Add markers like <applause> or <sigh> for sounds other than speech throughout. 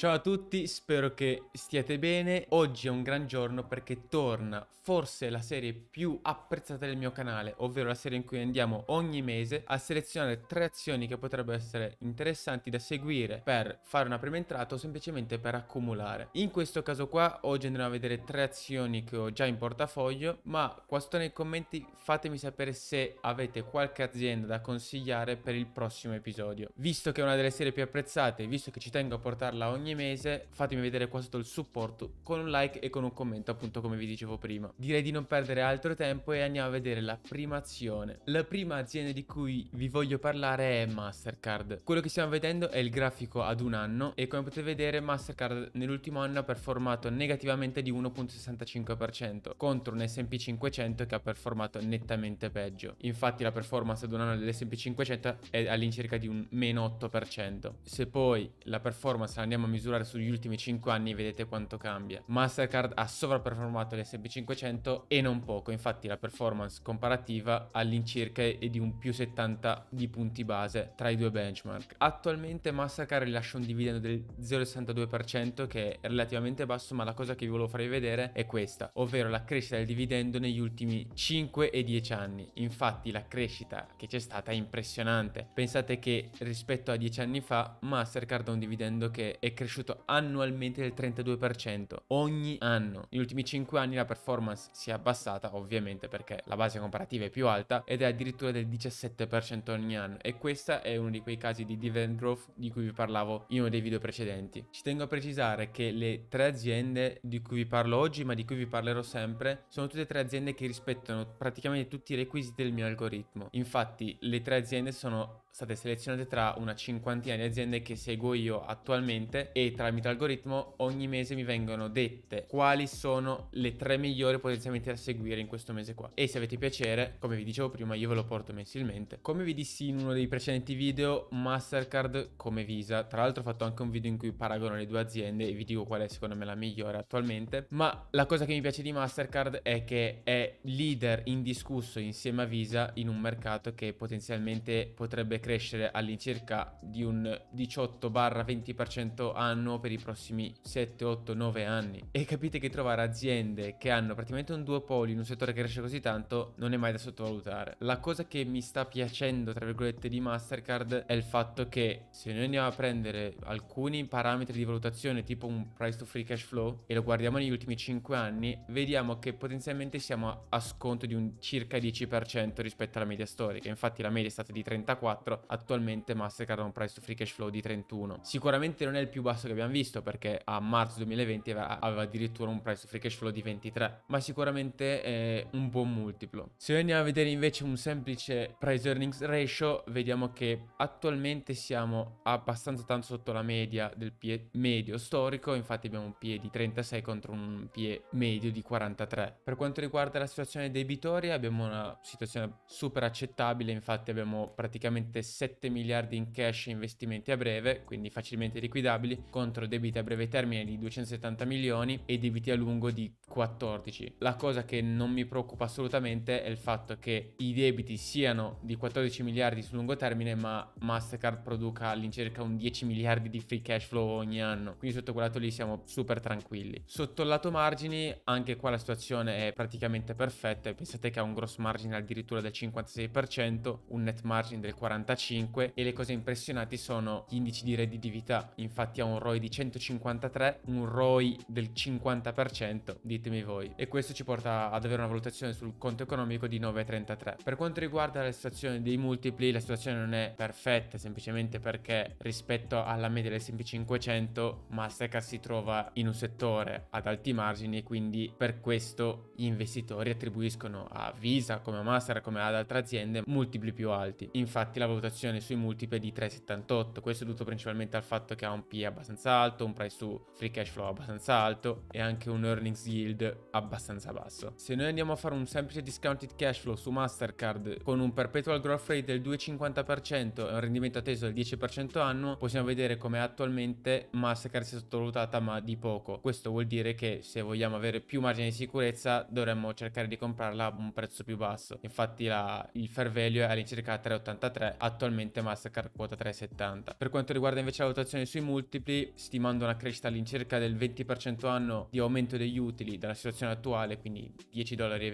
Ciao a tutti, spero che stiate bene. Oggi è un gran giorno perché torna forse la serie più apprezzata del mio canale, ovvero la serie in cui andiamo ogni mese a selezionare tre azioni che potrebbero essere interessanti da seguire per fare una prima entrata o semplicemente per accumulare. In questo caso qua oggi andremo a vedere tre azioni che ho già in portafoglio, ma qua sotto nei commenti fatemi sapere se avete qualche azienda da consigliare per il prossimo episodio. Visto che è una delle serie più apprezzate, visto che ci tengo a portarla ogni ogni mese fatemi vedere qua sotto il supporto con un like e con un commento appunto come vi dicevo prima. Direi di non perdere altro tempo e andiamo a vedere la prima azione. La prima azienda di cui vi voglio parlare è Mastercard. Quello che stiamo vedendo è il grafico ad un anno e come potete vedere Mastercard nell'ultimo anno ha performato negativamente di 1.65% contro un S&P 500 che ha performato nettamente peggio. Infatti la performance ad un anno dell'S&P 500 è all'incirca di un meno 8%. Se poi la performance la andiamo a misurare misurare sugli ultimi 5 anni vedete quanto cambia. Mastercard ha sovraperformato l'SB500 e non poco, infatti la performance comparativa all'incirca è di un più 70 di punti base tra i due benchmark. Attualmente Mastercard rilascia un dividendo del 0,62% che è relativamente basso, ma la cosa che vi volevo farvi vedere è questa, ovvero la crescita del dividendo negli ultimi 5 e 10 anni. Infatti la crescita che c'è stata è impressionante. Pensate che rispetto a 10 anni fa Mastercard ha un dividendo che è cresciuto cresciuto annualmente del 32% ogni anno. Negli ultimi 5 anni la performance si è abbassata ovviamente perché la base comparativa è più alta ed è addirittura del 17% ogni anno e questo è uno di quei casi di dividend growth di cui vi parlavo in uno dei video precedenti. Ci tengo a precisare che le tre aziende di cui vi parlo oggi ma di cui vi parlerò sempre sono tutte tre aziende che rispettano praticamente tutti i requisiti del mio algoritmo. Infatti le tre aziende sono state selezionate tra una cinquantina di aziende che seguo io attualmente e tramite algoritmo ogni mese mi vengono dette quali sono le tre migliori potenzialmente da seguire in questo mese qua. E se avete piacere, come vi dicevo prima, io ve lo porto mensilmente. Come vi dissi in uno dei precedenti video, Mastercard come Visa, tra l'altro ho fatto anche un video in cui paragono le due aziende e vi dico qual è secondo me la migliore attualmente, ma la cosa che mi piace di Mastercard è che è leader indiscusso insieme a Visa in un mercato che potenzialmente potrebbe dovrebbe crescere all'incirca di un 18-20% annuo per i prossimi 7, 8, 9 anni. E capite che trovare aziende che hanno praticamente un duopolio in un settore che cresce così tanto non è mai da sottovalutare. La cosa che mi sta piacendo, tra virgolette, di Mastercard è il fatto che se noi andiamo a prendere alcuni parametri di valutazione tipo un price to free cash flow e lo guardiamo negli ultimi 5 anni, vediamo che potenzialmente siamo a sconto di un circa 10% rispetto alla media storica. Infatti la media è stata di 34 24, attualmente Mastercard ha un price to free cash flow di 31. Sicuramente non è il più basso che abbiamo visto perché a marzo 2020 aveva addirittura un price to free cash flow di 23, ma sicuramente è un buon multiplo. Se andiamo a vedere invece un semplice price earnings ratio, vediamo che attualmente siamo abbastanza tanto sotto la media del PE medio storico, infatti abbiamo un PE di 36 contro un PE medio di 43. Per quanto riguarda la situazione debitoria abbiamo una situazione super accettabile, infatti abbiamo praticamente praticamente 7 miliardi in cash investimenti a breve, quindi facilmente liquidabili, contro debiti a breve termine di 270 milioni e debiti a lungo di 14. La cosa che non mi preoccupa assolutamente è il fatto che i debiti siano di 14 miliardi su lungo termine, ma Mastercard produca all'incirca un 10 miliardi di free cash flow ogni anno, quindi sotto quel lato lì siamo super tranquilli. Sotto il lato margini, anche qua la situazione è praticamente perfetta, pensate che ha un gross margin addirittura del 56%, un net margin del 40%, 145 e le cose impressionanti sono gli indici di redditività, infatti ha un ROI di 153, un ROI del 50%, ditemi voi, e questo ci porta ad avere una valutazione sul conto economico di 9,33. Per quanto riguarda la situazione dei multipli, la situazione non è perfetta semplicemente perché rispetto alla media del dell'S&P 500 Mastercard si trova in un settore ad alti margini e quindi per questo gli investitori attribuiscono a Visa come a Mastercard come ad altre aziende multipli più alti. Infatti la valutazione valutazione sui multipli di 3,78. Questo è dovuto principalmente al fatto che ha un P abbastanza alto, un price to free cash flow abbastanza alto e anche un earnings yield abbastanza basso. Se noi andiamo a fare un semplice discounted cash flow su Mastercard con un perpetual growth rate del 2,50% e un rendimento atteso del 10% annuo, possiamo vedere come attualmente Mastercard sia sottovalutata ma di poco. Questo vuol dire che se vogliamo avere più margine di sicurezza dovremmo cercare di comprarla a un prezzo più basso. Infatti la, il fair value è all'incirca 3,83 attualmente Mastercard quota 3,70. Per quanto riguarda invece la votazione sui multipli, stimando una crescita all'incirca del 20% anno di aumento degli utili dalla situazione attuale, quindi 10,23 dollari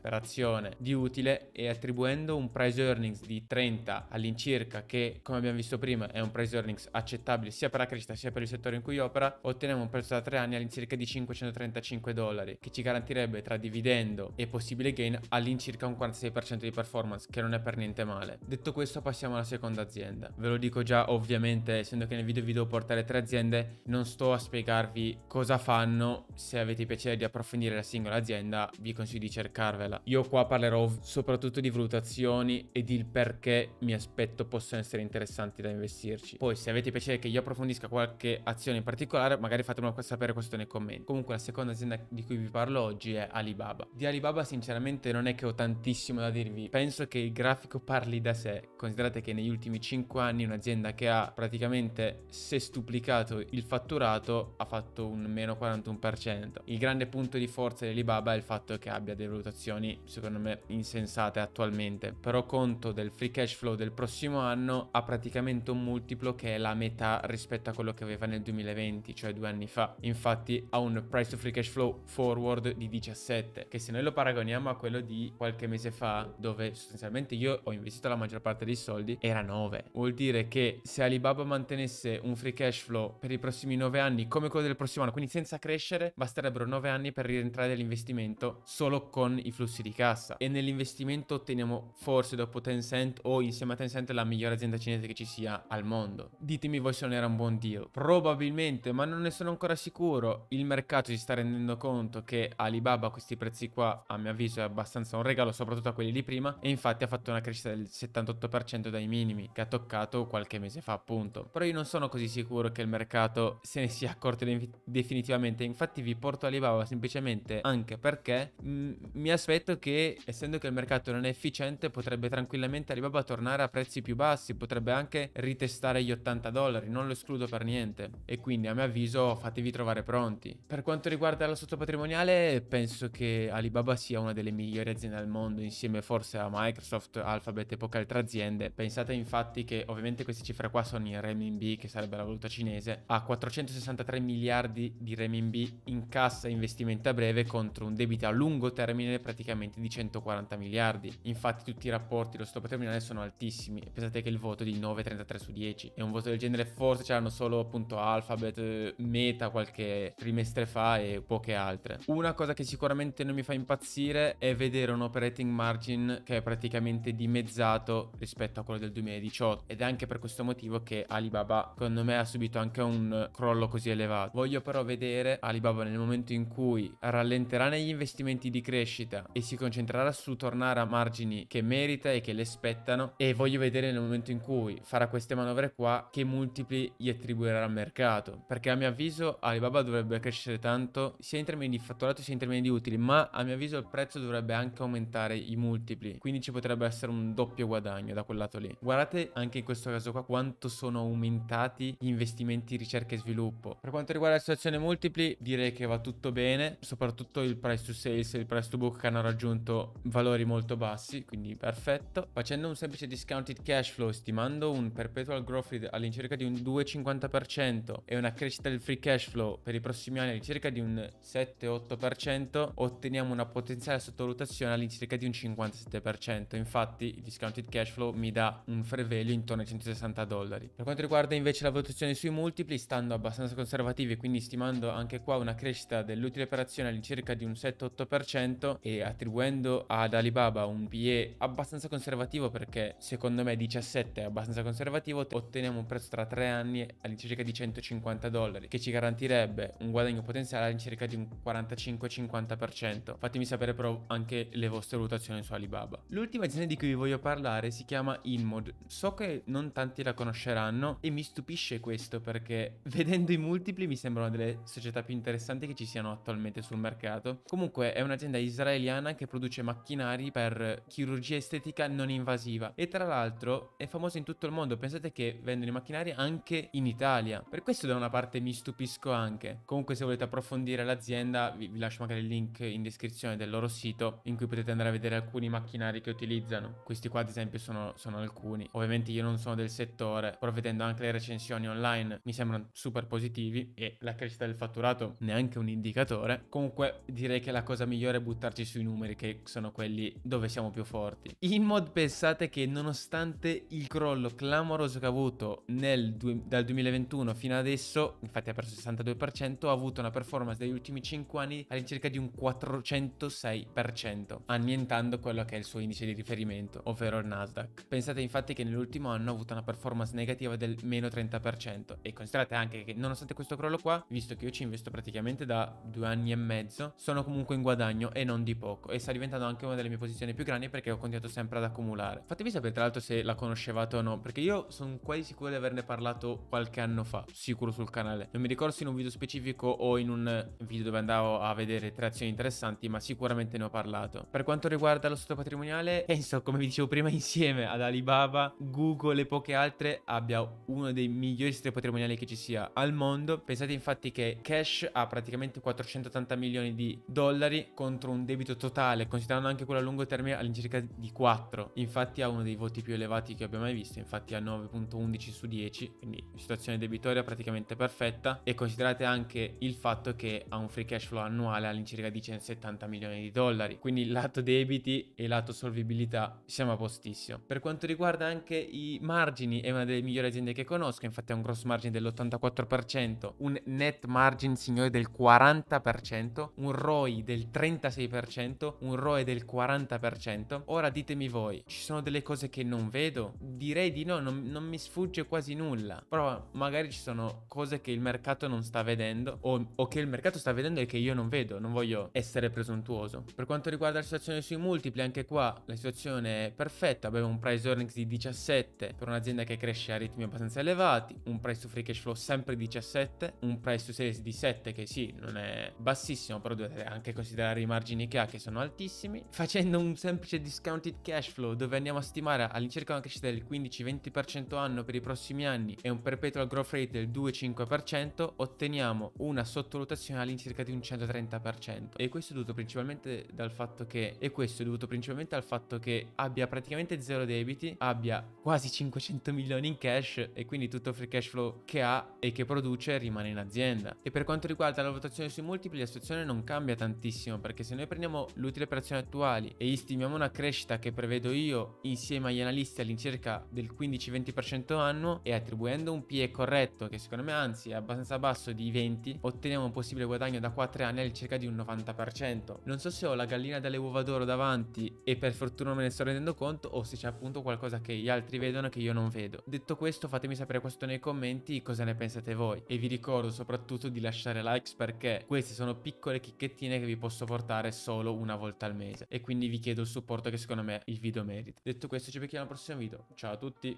per azione di utile e attribuendo un price earnings di 30 all'incirca che come abbiamo visto prima è un price earnings accettabile sia per la crescita sia per il settore in cui opera, otteniamo un prezzo da 3 anni all'incirca di 535 dollari che ci garantirebbe tra dividendo e possibile gain all'incirca un 46% di performance che non è per niente male. Detto questo passiamo passiamo alla seconda azienda. Ve lo dico già, ovviamente, essendo che nel video vi devo portare tre aziende, non sto a spiegarvi cosa fanno. Se avete piacere di approfondire la singola azienda, vi consiglio di cercarvela. Io qua parlerò soprattutto di valutazioni ed il perché mi aspetto possono essere interessanti da investirci. Poi, se avete piacere che io approfondisca qualche azione in particolare, magari fatemelo sapere questo nei commenti. Comunque, la seconda azienda di cui vi parlo oggi è Alibaba. Di Alibaba, sinceramente, non è che ho tantissimo da dirvi. Penso che il grafico parli da sé, considerando Considerate che negli ultimi 5 anni un'azienda che ha praticamente sestuplicato il fatturato ha fatto un meno 41%. Il grande punto di forza di Alibaba è il fatto che abbia delle valutazioni secondo me insensate attualmente, però conto del free cash flow del prossimo anno ha praticamente un multiplo che è la metà rispetto a quello che aveva nel 2020, cioè due anni fa. Infatti ha un price to free cash flow forward di 17, che se noi lo paragoniamo a quello di qualche mese fa, dove sostanzialmente io ho investito la maggior parte dei soldi, soldi, era 9. Vuol dire che se Alibaba mantenesse un free cash flow per i prossimi 9 anni come quello del prossimo anno, quindi senza crescere, basterebbero 9 anni per rientrare nell'investimento solo con i flussi di cassa. E nell'investimento otteniamo forse dopo Tencent o insieme a Tencent la migliore azienda cinese che ci sia al mondo. Ditemi voi se non era un buon deal. Probabilmente, ma non ne sono ancora sicuro, il mercato si sta rendendo conto che Alibaba a questi prezzi qua, a mio avviso, è abbastanza un regalo, soprattutto a quelli di prima, e infatti ha fatto una crescita del 78% facendo dai minimi che ha toccato qualche mese fa appunto. Però io non sono così sicuro che il mercato se ne sia accorto definitivamente, infatti vi porto Alibaba semplicemente anche perché mh, mm, mi aspetto che essendo che il mercato non è efficiente potrebbe tranquillamente Alibaba tornare a prezzi più bassi, potrebbe anche ritestare gli 80 dollari, non lo escludo per niente. E quindi a mio avviso fatevi trovare pronti. Per quanto riguarda la sottopatrimoniale penso che Alibaba sia una delle migliori aziende al mondo insieme forse a Microsoft, Alphabet e poche altre aziende dipende. Pensate infatti che ovviamente queste cifre qua sono in renminbi, che sarebbe la valuta cinese, a 463 miliardi di renminbi in cassa investimenti a breve contro un debito a lungo termine praticamente di 140 miliardi. Infatti tutti i rapporti lo stop terminale sono altissimi pensate che il voto è di 9,33 su 10 e un voto del genere forse ce l'hanno solo appunto Alphabet, Meta qualche trimestre fa e poche altre. Una cosa che sicuramente non mi fa impazzire è vedere un operating margin che è praticamente dimezzato rispetto rispetto a quello del 2018 ed è anche per questo motivo che Alibaba secondo me ha subito anche un crollo così elevato. Voglio però vedere Alibaba nel momento in cui rallenterà negli investimenti di crescita e si concentrerà su tornare a margini che merita e che le spettano e voglio vedere nel momento in cui farà queste manovre qua che multipli gli attribuirà al mercato perché a mio avviso Alibaba dovrebbe crescere tanto sia in termini di fatturato sia in termini di utili ma a mio avviso il prezzo dovrebbe anche aumentare i multipli quindi ci potrebbe essere un doppio guadagno da quella incollato lì. Guardate anche in questo caso qua quanto sono aumentati gli investimenti in ricerca e sviluppo. Per quanto riguarda la situazione multipli, direi che va tutto bene, soprattutto il price to sales e il price to book che hanno raggiunto valori molto bassi, quindi perfetto. Facendo un semplice discounted cash flow, stimando un perpetual growth rate all'incirca di un 2,50% e una crescita del free cash flow per i prossimi anni all'incirca di un 7-8%, otteniamo una potenziale sottovalutazione all'incirca di un 57%. Infatti il discounted cash flow mi dà un fair value intorno ai 160 dollari. Per quanto riguarda invece la valutazione sui multipli, stando abbastanza conservativi e quindi stimando anche qua una crescita dell'utile per azione all'incirca di un 7-8% e attribuendo ad Alibaba un PE abbastanza conservativo perché secondo me 17 è abbastanza conservativo, otteniamo un prezzo tra 3 anni all'incirca di 150 dollari che ci garantirebbe un guadagno potenziale all'incirca di un 45-50%. Fatemi sapere però anche le vostre valutazioni su Alibaba. L'ultima azienda di cui vi voglio parlare si chiama Inmod. So che non tanti la conosceranno e mi stupisce questo perché <laughs> vedendo i multipli mi sembra una delle società più interessanti che ci siano attualmente sul mercato. Comunque è un'azienda israeliana che produce macchinari per chirurgia estetica non invasiva e tra l'altro è famosa in tutto il mondo. Pensate che vendono i macchinari anche in Italia. Per questo da una parte mi stupisco anche. Comunque se volete approfondire l'azienda vi, vi lascio magari il link in descrizione del loro sito in cui potete andare a vedere alcuni macchinari che utilizzano. Questi qua ad esempio sono, sono sono alcuni. Ovviamente io non sono del settore, però vedendo anche le recensioni online mi sembrano super positivi e la crescita del fatturato neanche un indicatore. Comunque direi che la cosa migliore è buttarci sui numeri che sono quelli dove siamo più forti. In mod pensate che nonostante il crollo clamoroso che ha avuto nel, dal 2021 fino adesso, infatti ha perso il 62%, ha avuto una performance degli ultimi 5 anni all'incirca di un 406%, annientando quello che è il suo indice di riferimento, ovvero il Nasdaq. Pensate Pensate infatti che nell'ultimo anno ha avuto una performance negativa del meno 30% e considerate anche che nonostante questo crollo qua, visto che io ci investo praticamente da due anni e mezzo, sono comunque in guadagno e non di poco e sta diventando anche una delle mie posizioni più grandi perché ho continuato sempre ad accumulare. Fatemi sapere tra l'altro se la conoscevate o no, perché io sono quasi sicuro di averne parlato qualche anno fa, sicuro sul canale. Non mi ricordo se in un video specifico o in un video dove andavo a vedere tre azioni interessanti, ma sicuramente ne ho parlato. Per quanto riguarda lo stato patrimoniale, <laughs> penso, come vi dicevo prima, insieme ad Alibaba, Google e poche altre abbia uno dei migliori siti patrimoniali che ci sia al mondo. Pensate infatti che Cash ha praticamente 480 milioni di dollari contro un debito totale, considerando anche quello a lungo termine all'incirca di 4. Infatti ha uno dei voti più elevati che abbia mai visto, infatti ha 9.11 su 10, quindi situazione debitoria praticamente perfetta e considerate anche il fatto che ha un free cash flow annuale all'incirca di 170 milioni di dollari. Quindi lato debiti e lato solvibilità siamo a postissimo. Per quanto quanto riguarda anche i margini è una delle migliori aziende che conosco, infatti ha un gross margin dell'84%, un net margin signore del 40%, un ROI del 36%, un ROE del 40%. Ora ditemi voi, ci sono delle cose che non vedo? Direi di no, non, non mi sfugge quasi nulla. Però magari ci sono cose che il mercato non sta vedendo o, o che il mercato sta vedendo e che io non vedo, non voglio essere presuntuoso. Per quanto riguarda la situazione sui multipli, anche qua la situazione è perfetta, abbiamo un price price earnings di 17 per un'azienda che cresce a ritmi abbastanza elevati, un price to free cash flow sempre 17, un price to sales di 7 che sì, non è bassissimo, però dovete anche considerare i margini che ha che sono altissimi, facendo un semplice discounted cash flow dove andiamo a stimare all'incirca una crescita del 15-20% anno per i prossimi anni e un perpetual growth rate del 2-5%, otteniamo una sottovalutazione all'incirca di un 130%. E questo è dovuto principalmente dal fatto che e questo è dovuto principalmente al fatto che abbia praticamente zero debito debiti, abbia quasi 500 milioni in cash e quindi tutto il free cash flow che ha e che produce rimane in azienda. E per quanto riguarda la votazione sui multipli, la situazione non cambia tantissimo perché se noi prendiamo l'utile per azioni attuali e gli stimiamo una crescita che prevedo io insieme agli analisti all'incirca del 15-20% annuo e attribuendo un PE corretto che secondo me anzi è abbastanza basso di 20, otteniamo un possibile guadagno da 4 anni all'incirca di un 90%. Non so se ho la gallina dalle uova d'oro davanti e per fortuna me ne sto rendendo conto o se c'è appunto qualcosa che gli altri vedono e che io non vedo. Detto questo fatemi sapere questo nei commenti cosa ne pensate voi e vi ricordo soprattutto di lasciare likes perché queste sono piccole chicchettine che vi posso portare solo una volta al mese e quindi vi chiedo il supporto che secondo me il video merita. Detto questo ci becchiamo al prossimo video, ciao a tutti!